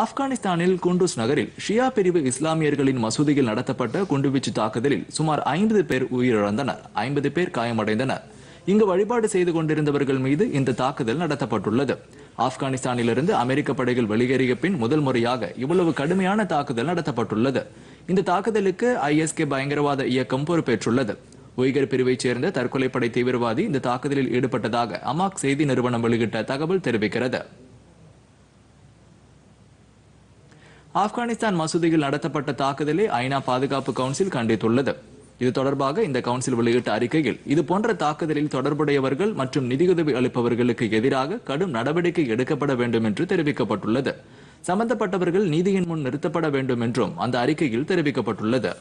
ஆப்கானிஸ்தானில் குண்டூஸ் நகரில் ஷியா பிரிவு இஸ்லாமியர்களின் மசூதியில் நடத்தப்பட்ட குண்டுவீச்சு தாக்குதலில் சுமார் ஐம்பது பேர் உயிரிழந்தனர் ஐம்பது பேர் காயமடைந்தனர் இங்கு வழிபாடு செய்து கொண்டிருந்தவர்கள் மீது இந்த தாக்குதல் நடத்தப்பட்டுள்ளது ஆப்கானிஸ்தானிலிருந்து அமெரிக்க படைகள் வெளியேறிய பின் முதல் முறையாக இவ்வளவு கடுமையான தாக்குதல் நடத்தப்பட்டுள்ளது இந்த தாக்குதலுக்கு ஐஎஸ்கே பயங்கரவாத இயக்கம் பொறுப்பேற்றுள்ளது உய்கர் பிரிவைச் சேர்ந்த தற்கொலைப்படை தீவிரவாதி இந்த தாக்குதலில் ஈடுபட்டதாக அமாக் செய்தி நிறுவனம் வெளியிட்ட தகவல் தெரிவிக்கிறது ஆப்கானிஸ்தான் மசூதியில் நடத்தப்பட்ட தாக்குதலை ஐநா பாதுகாப்பு கவுன்சில் கண்டித்துள்ளது இது தொடர்பாக இந்த கவுன்சில் வெளியிட்ட அறிக்கையில் இதுபோன்ற தாக்குதலில் தொடர்புடையவர்கள் மற்றும் நிதியுதவி அளிப்பவர்களுக்கு எதிராக கடும் நடவடிக்கை எடுக்கப்பட வேண்டும் என்று தெரிவிக்கப்பட்டுள்ளது சம்பந்தப்பட்டவர்கள் நீதியின் முன் நிறுத்தப்பட வேண்டும் என்றும் அந்த அறிக்கையில் தெரிவிக்கப்பட்டுள்ளது